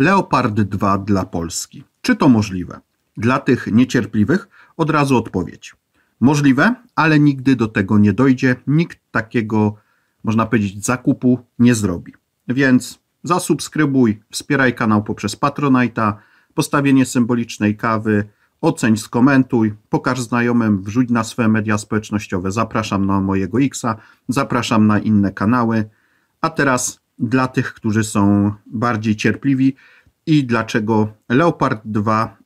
Leopard 2 dla Polski. Czy to możliwe? Dla tych niecierpliwych od razu odpowiedź. Możliwe, ale nigdy do tego nie dojdzie. Nikt takiego, można powiedzieć, zakupu nie zrobi. Więc zasubskrybuj, wspieraj kanał poprzez Patronite'a, postawienie symbolicznej kawy, oceń, skomentuj, pokaż znajomym, wrzuć na swoje media społecznościowe. Zapraszam na mojego X'a, zapraszam na inne kanały. A teraz dla tych, którzy są bardziej cierpliwi i dlaczego Leopard 2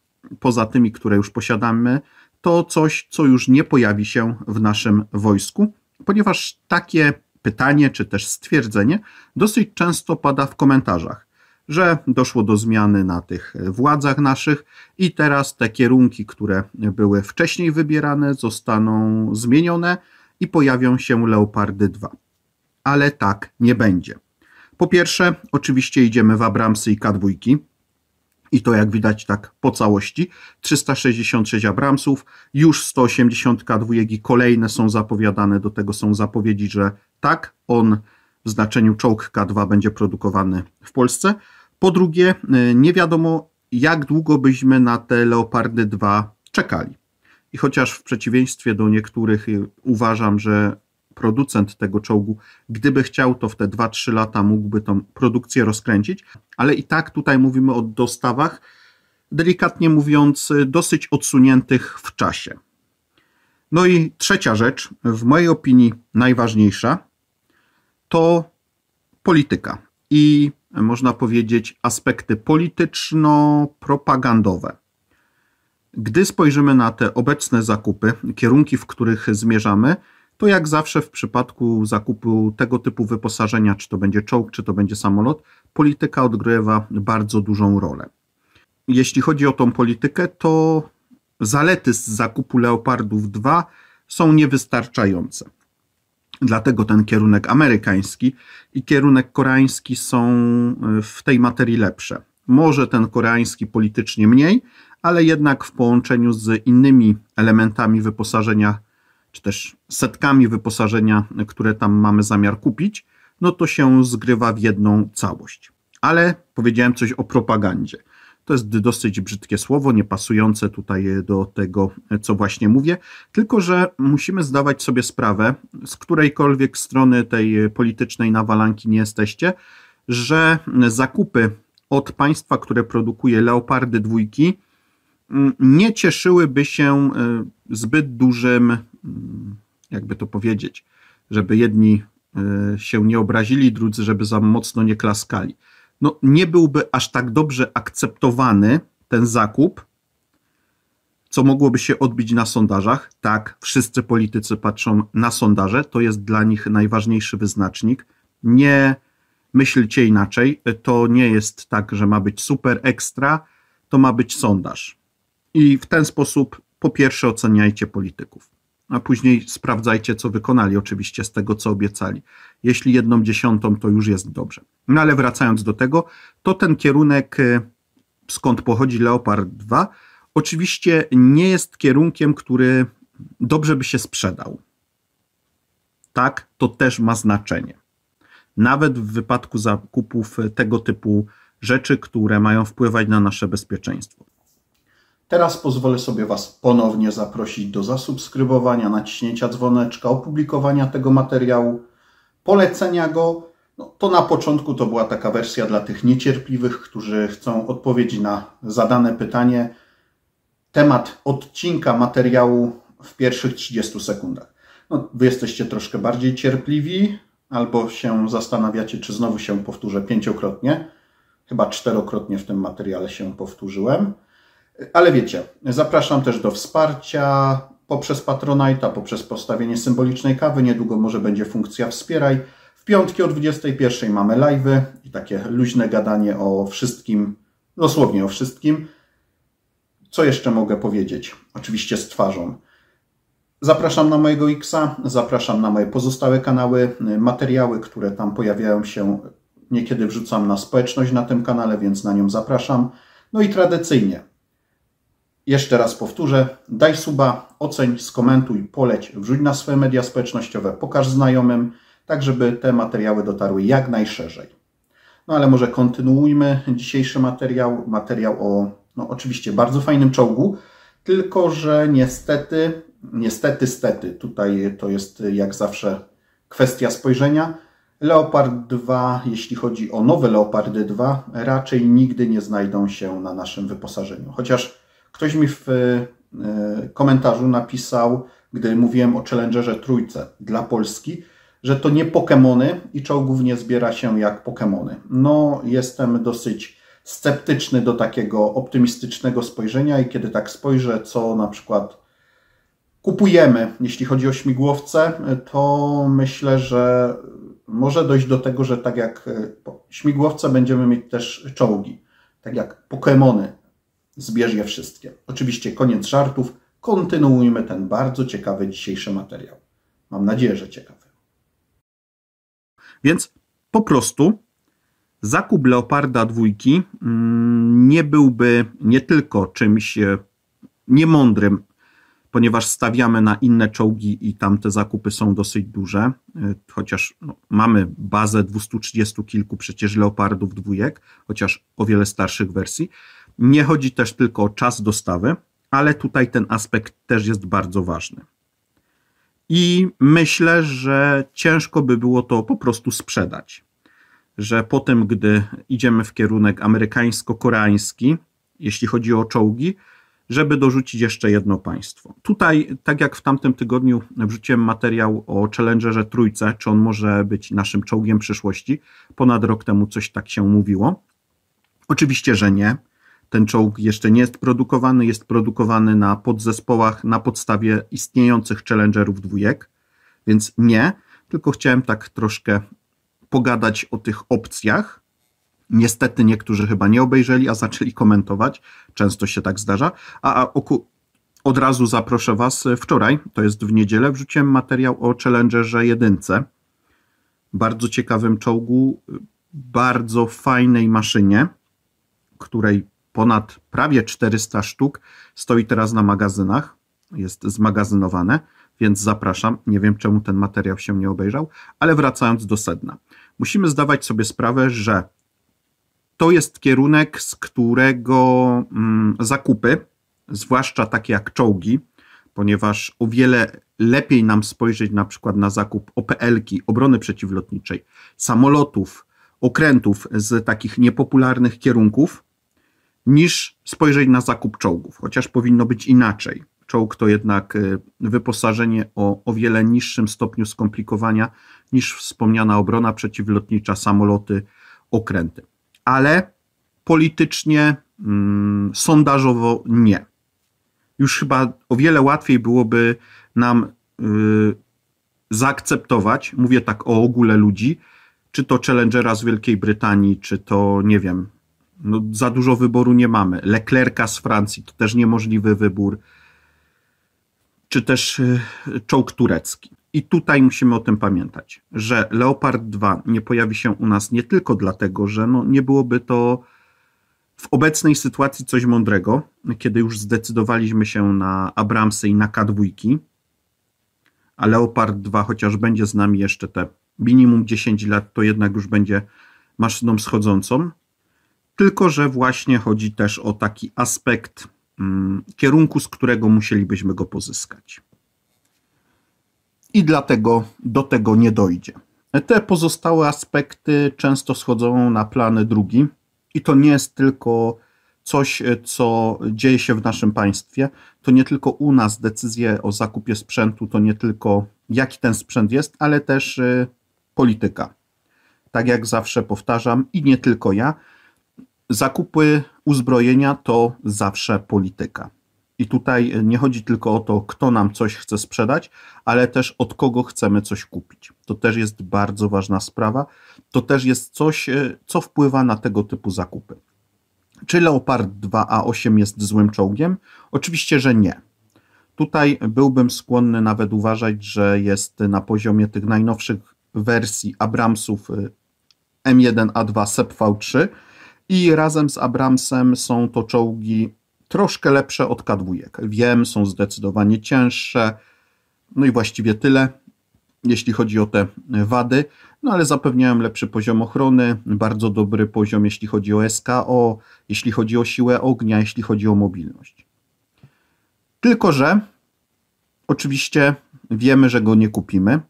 poza tymi, które już posiadamy, to coś, co już nie pojawi się w naszym wojsku, ponieważ takie pytanie czy też stwierdzenie dosyć często pada w komentarzach, że doszło do zmiany na tych władzach naszych i teraz te kierunki, które były wcześniej wybierane, zostaną zmienione i pojawią się Leopardy 2. Ale tak nie będzie. Po pierwsze, oczywiście idziemy w Abramsy i K2 i to jak widać tak po całości. 366 Abramsów, już 180 K2, kolejne są zapowiadane, do tego są zapowiedzi, że tak, on w znaczeniu czołg K2 będzie produkowany w Polsce. Po drugie, y, nie wiadomo jak długo byśmy na te Leopardy 2 czekali. I chociaż w przeciwieństwie do niektórych y, uważam, że producent tego czołgu, gdyby chciał, to w te 2-3 lata mógłby tą produkcję rozkręcić, ale i tak tutaj mówimy o dostawach, delikatnie mówiąc, dosyć odsuniętych w czasie. No i trzecia rzecz, w mojej opinii najważniejsza, to polityka i można powiedzieć aspekty polityczno-propagandowe. Gdy spojrzymy na te obecne zakupy, kierunki, w których zmierzamy, to jak zawsze w przypadku zakupu tego typu wyposażenia, czy to będzie czołg, czy to będzie samolot, polityka odgrywa bardzo dużą rolę. Jeśli chodzi o tą politykę, to zalety z zakupu Leopardów 2 są niewystarczające. Dlatego ten kierunek amerykański i kierunek koreański są e, w tej materii lepsze. Może ten koreański politycznie mniej, ale jednak w połączeniu z innymi elementami wyposażenia czy też setkami wyposażenia, które tam mamy zamiar kupić, no to się zgrywa w jedną całość. Ale powiedziałem coś o propagandzie. To jest dosyć brzydkie słowo, nie pasujące tutaj do tego, co właśnie mówię, tylko że musimy zdawać sobie sprawę, z którejkolwiek strony tej politycznej nawalanki nie jesteście, że zakupy od państwa, które produkuje leopardy dwójki, mm, nie cieszyłyby się e, zbyt dużym jakby to powiedzieć, żeby jedni e, się nie obrazili, drudzy, żeby za mocno nie klaskali. No, nie byłby aż tak dobrze akceptowany ten zakup, co mogłoby się odbić na sondażach. Tak, wszyscy politycy patrzą na sondaże, to jest dla nich najważniejszy wyznacznik. Nie myślcie inaczej, to nie jest tak, że ma być super ekstra, to ma być sondaż. I w ten sposób po pierwsze oceniajcie polityków a później sprawdzajcie, co wykonali, oczywiście z tego, co obiecali. Jeśli jedną dziesiątą, to już jest dobrze. No ale wracając do tego, to ten kierunek, y, skąd pochodzi Leopard 2, oczywiście nie jest kierunkiem, który dobrze by się sprzedał. Tak, to też ma znaczenie. Nawet w wypadku zakupów tego typu rzeczy, które mają wpływać na nasze bezpieczeństwo. Teraz pozwolę sobie Was ponownie zaprosić do zasubskrybowania, naciśnięcia dzwoneczka, opublikowania tego materiału, polecenia go. No, to na początku to była taka wersja dla tych niecierpliwych, którzy chcą odpowiedzi na zadane pytanie. Temat odcinka materiału w pierwszych 30 sekundach. No, wy jesteście troszkę bardziej cierpliwi, albo się zastanawiacie, czy znowu się powtórzę pięciokrotnie. Chyba czterokrotnie w tym materiale się powtórzyłem. Ale wiecie, zapraszam też do wsparcia poprzez Patronite'a, poprzez postawienie symbolicznej kawy. Niedługo może będzie funkcja wspieraj. W piątki o 21 mamy live'y i takie luźne gadanie o wszystkim, dosłownie o wszystkim. Co jeszcze mogę powiedzieć? Oczywiście z twarzą. Zapraszam na mojego Xa, zapraszam na moje pozostałe kanały, materiały, które tam pojawiają się. Niekiedy wrzucam na społeczność na tym kanale, więc na nią zapraszam. No i tradycyjnie jeszcze raz powtórzę, daj suba, oceń, skomentuj, poleć, wrzuć na swoje media społecznościowe, pokaż znajomym, tak żeby te materiały dotarły jak najszerzej. No ale może kontynuujmy dzisiejszy materiał, materiał o no, oczywiście bardzo fajnym czołgu, tylko że niestety, niestety, stety, tutaj to jest jak zawsze kwestia spojrzenia, Leopard 2, jeśli chodzi o nowe Leopardy 2, raczej nigdy nie znajdą się na naszym wyposażeniu. Chociaż Ktoś mi w e, komentarzu napisał, gdy mówiłem o Challengerze Trójce dla Polski, że to nie Pokemony i czołgów nie zbiera się jak Pokemony. No, jestem dosyć sceptyczny do takiego optymistycznego spojrzenia i kiedy tak spojrzę, co na przykład kupujemy, jeśli chodzi o śmigłowce, to myślę, że może dojść do tego, że tak jak e, śmigłowce będziemy mieć też czołgi, tak jak Pokemony Zbierz je wszystkie. Oczywiście koniec żartów. Kontynuujmy ten bardzo ciekawy dzisiejszy materiał. Mam nadzieję, że ciekawy. Więc po prostu zakup Leoparda dwójki mm, nie byłby nie tylko czymś e, niemądrym, ponieważ stawiamy na inne czołgi i tamte zakupy są dosyć duże, e, chociaż no, mamy bazę 230 kilku przecież Leopardów dwójek, chociaż o wiele starszych wersji, nie chodzi też tylko o czas dostawy, ale tutaj ten aspekt też jest bardzo ważny. I myślę, że ciężko by było to po prostu sprzedać. Że po tym, gdy idziemy w kierunek amerykańsko-koreański, jeśli chodzi o czołgi, żeby dorzucić jeszcze jedno państwo. Tutaj, tak jak w tamtym tygodniu wrzuciłem materiał o Challengerze Trójce, czy on może być naszym czołgiem przyszłości. Ponad rok temu coś tak się mówiło. Oczywiście, że nie. Ten czołg jeszcze nie jest produkowany, jest produkowany na podzespołach na podstawie istniejących Challengerów dwójek, więc nie, tylko chciałem tak troszkę pogadać o tych opcjach. Niestety niektórzy chyba nie obejrzeli, a zaczęli komentować. Często się tak zdarza. A, a oku, od razu zaproszę Was. E, wczoraj, to jest w niedzielę, wrzuciłem materiał o Challengerze jedynce Bardzo ciekawym czołgu, e, bardzo fajnej maszynie, której ponad prawie 400 sztuk stoi teraz na magazynach, jest zmagazynowane, więc zapraszam. Nie wiem, czemu ten materiał się nie obejrzał, ale wracając do sedna. Musimy zdawać sobie sprawę, że to jest kierunek, z którego mm, zakupy, zwłaszcza takie jak czołgi, ponieważ o wiele lepiej nam spojrzeć na przykład na zakup OPL-ki, obrony przeciwlotniczej, samolotów, okrętów z takich niepopularnych kierunków, niż spojrzeć na zakup czołgów, chociaż powinno być inaczej. Czołg to jednak y, wyposażenie o o wiele niższym stopniu skomplikowania niż wspomniana obrona przeciwlotnicza, samoloty, okręty. Ale politycznie, mm, sondażowo nie. Już chyba o wiele łatwiej byłoby nam yy, zaakceptować, mówię tak o ogóle ludzi, czy to Challengera z Wielkiej Brytanii, czy to, nie wiem, no, za dużo wyboru nie mamy. Leclerca z Francji to też niemożliwy wybór. Czy też y, czołg turecki. I tutaj musimy o tym pamiętać, że Leopard 2 nie pojawi się u nas nie tylko dlatego, że no, nie byłoby to w obecnej sytuacji coś mądrego, kiedy już zdecydowaliśmy się na Abramsy i na K2, a Leopard 2 chociaż będzie z nami jeszcze te minimum 10 lat, to jednak już będzie maszyną schodzącą. Tylko, że właśnie chodzi też o taki aspekt mm, kierunku, z którego musielibyśmy go pozyskać. I dlatego do tego nie dojdzie. Te pozostałe aspekty często schodzą na plany drugi, i to nie jest tylko coś, co dzieje się w naszym państwie. To nie tylko u nas decyzje o zakupie sprzętu, to nie tylko jaki ten sprzęt jest, ale też y, polityka. Tak jak zawsze powtarzam, i nie tylko ja, zakupy uzbrojenia to zawsze polityka. I tutaj nie chodzi tylko o to, kto nam coś chce sprzedać, ale też od kogo chcemy coś kupić. To też jest bardzo ważna sprawa. To też jest coś, e, co wpływa na tego typu zakupy. Czy Leopard 2A8 jest złym czołgiem? Oczywiście, że nie. Tutaj byłbym skłonny nawet uważać, że jest na poziomie tych najnowszych wersji Abramsów e, M1A2 SEP V3, i razem z Abramsem są to czołgi troszkę lepsze od K2. Wiem, są zdecydowanie cięższe. No i właściwie tyle, jeśli chodzi o te wady. No ale zapewniają lepszy poziom ochrony, bardzo dobry poziom, jeśli chodzi o SKO, jeśli chodzi o siłę ognia, jeśli chodzi o mobilność. Tylko, że oczywiście wiemy, że go nie kupimy,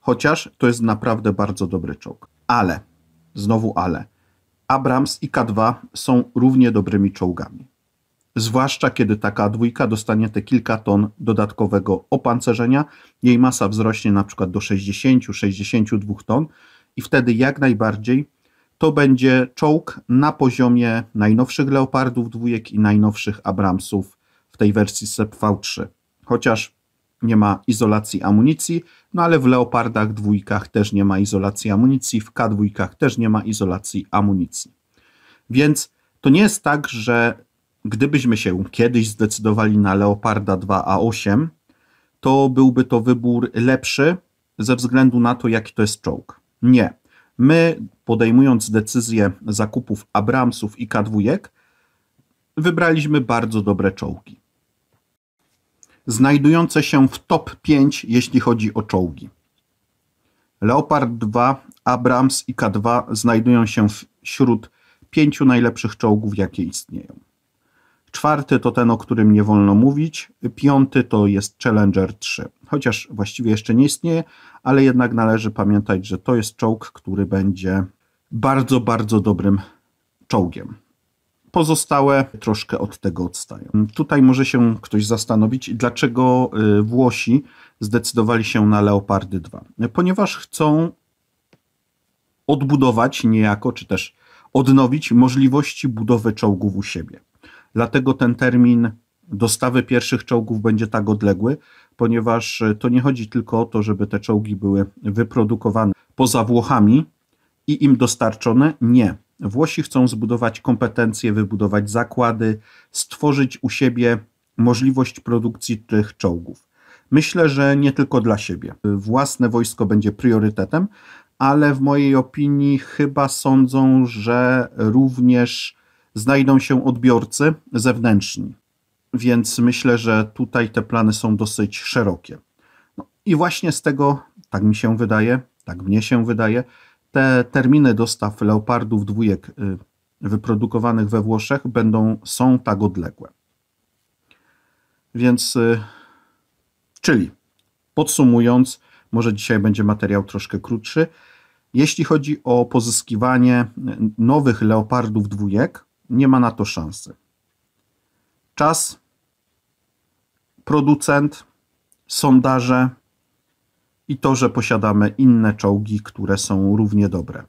chociaż to jest naprawdę bardzo dobry czołg. Ale, znowu ale, Abrams i K2 są równie dobrymi czołgami. Zwłaszcza kiedy taka dwójka dostanie te kilka ton dodatkowego opancerzenia, jej masa wzrośnie na przykład do 60-62 ton i wtedy jak najbardziej to będzie czołg na poziomie najnowszych Leopardów dwójek i najnowszych Abramsów w tej wersji sepv V3. Chociaż nie ma izolacji amunicji, no ale w Leopardach dwójkach też nie ma izolacji amunicji, w k dwójkach też nie ma izolacji amunicji. Więc to nie jest tak, że gdybyśmy się kiedyś zdecydowali na Leoparda 2A8, to byłby to wybór lepszy ze względu na to, jaki to jest czołg. Nie. My, podejmując decyzję zakupów Abramsów i K2, wybraliśmy bardzo dobre czołgi znajdujące się w top 5, jeśli chodzi o czołgi. Leopard 2, Abrams i K2 znajdują się wśród pięciu najlepszych czołgów, jakie istnieją. Czwarty to ten, o którym nie wolno mówić. Piąty to jest Challenger 3. Chociaż właściwie jeszcze nie istnieje, ale jednak należy pamiętać, że to jest czołg, który będzie bardzo, bardzo dobrym czołgiem. Pozostałe troszkę od tego odstają. Tutaj może się ktoś zastanowić, dlaczego y, Włosi zdecydowali się na Leopardy 2. Ponieważ chcą odbudować niejako, czy też odnowić możliwości budowy czołgów u siebie. Dlatego ten termin dostawy pierwszych czołgów będzie tak odległy, ponieważ y, to nie chodzi tylko o to, żeby te czołgi były wyprodukowane poza Włochami i im dostarczone. Nie. Włosi chcą zbudować kompetencje, wybudować zakłady, stworzyć u siebie możliwość produkcji tych czołgów. Myślę, że nie tylko dla siebie. Własne wojsko będzie priorytetem, ale w mojej opinii chyba sądzą, że również znajdą się odbiorcy zewnętrzni. Więc myślę, że tutaj te plany są dosyć szerokie. No i właśnie z tego, tak mi się wydaje, tak mnie się wydaje, te terminy dostaw leopardów dwójek y, wyprodukowanych we Włoszech będą, są tak odległe. Więc, y, czyli podsumując, może dzisiaj będzie materiał troszkę krótszy. Jeśli chodzi o pozyskiwanie y, nowych leopardów dwójek, nie ma na to szansy. Czas, producent, sondaże, i to, że posiadamy inne czołgi, które są równie dobre.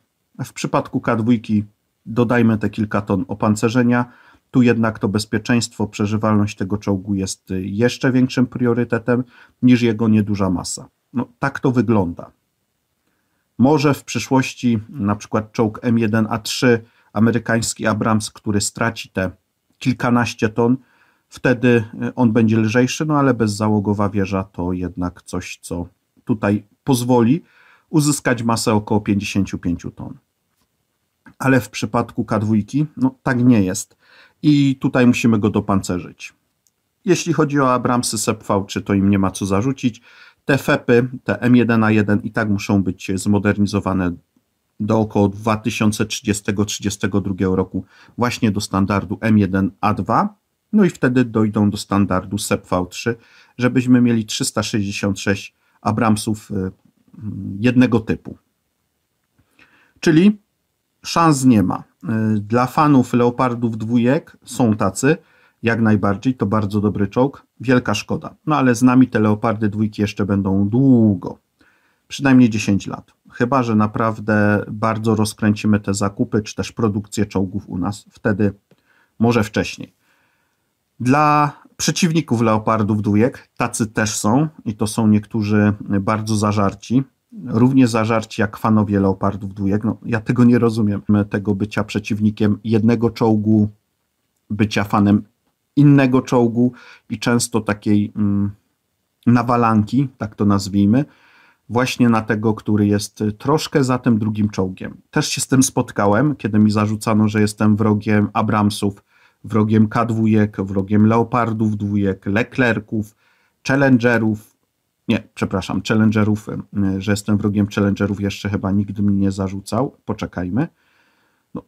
W przypadku K2 dodajmy te kilka ton opancerzenia. Tu jednak to bezpieczeństwo, przeżywalność tego czołgu jest jeszcze większym priorytetem niż jego nieduża masa. No, tak to wygląda. Może w przyszłości na przykład czołg M1A3, amerykański Abrams, który straci te kilkanaście ton, wtedy on będzie lżejszy, no ale bezzałogowa wieża to jednak coś, co tutaj pozwoli uzyskać masę około 55 ton. Ale w przypadku K2 no, tak nie jest i tutaj musimy go dopancerzyć. Jeśli chodzi o Abramsy SEPV, czy to im nie ma co zarzucić, te FEPy, te M1A1 i tak muszą być zmodernizowane do około 2030-32 roku właśnie do standardu M1A2, no i wtedy dojdą do standardu SEPV3, żebyśmy mieli 366 Abramsów y, mm, jednego typu. Czyli szans nie ma. Y, dla fanów Leopardów dwójek są tacy, jak najbardziej, to bardzo dobry czołg, wielka szkoda. No ale z nami te Leopardy dwójki jeszcze będą długo, przynajmniej 10 lat. Chyba, że naprawdę bardzo rozkręcimy te zakupy, czy też produkcję czołgów u nas, wtedy może wcześniej. Dla Przeciwników leopardów dwójek, tacy też są i to są niektórzy bardzo zażarci, równie zażarci jak fanowie leopardów dwójek. No, ja tego nie rozumiem, tego bycia przeciwnikiem jednego czołgu, bycia fanem innego czołgu i często takiej mm, nawalanki, tak to nazwijmy, właśnie na tego, który jest troszkę za tym drugim czołgiem. Też się z tym spotkałem, kiedy mi zarzucano, że jestem wrogiem Abramsów wrogiem K2, wrogiem Leopardów dwójek, Leclerców, Challengerów. Nie, przepraszam, Challengerów, y, że jestem wrogiem Challengerów, jeszcze chyba nigdy mi nie zarzucał. Poczekajmy. No,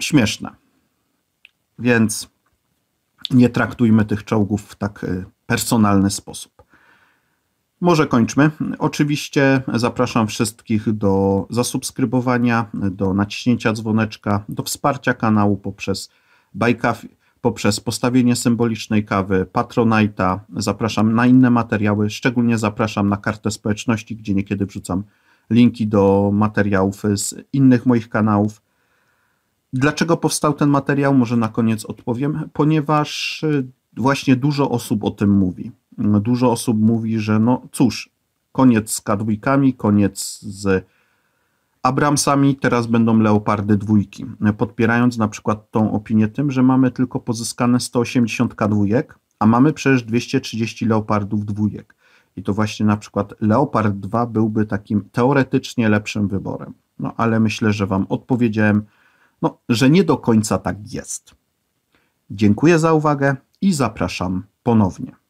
śmieszne. Więc nie traktujmy tych czołgów w tak y, personalny sposób. Może kończmy. Oczywiście zapraszam wszystkich do zasubskrybowania, do naciśnięcia dzwoneczka, do wsparcia kanału poprzez Bajka poprzez postawienie symbolicznej kawy, Patronite'a. Zapraszam na inne materiały, szczególnie zapraszam na kartę społeczności, gdzie niekiedy wrzucam linki do materiałów z innych moich kanałów. Dlaczego powstał ten materiał? Może na koniec odpowiem. Ponieważ y, właśnie dużo osób o tym mówi. Dużo osób mówi, że no cóż, koniec z kadłubikami, koniec z Abramsami teraz będą Leopardy dwójki, podpierając na przykład tą opinię tym, że mamy tylko pozyskane 180 dwójek, a mamy przecież 230 Leopardów dwójek. I to właśnie na przykład Leopard 2 byłby takim teoretycznie lepszym wyborem. No ale myślę, że Wam odpowiedziałem, no, że nie do końca tak jest. Dziękuję za uwagę i zapraszam ponownie.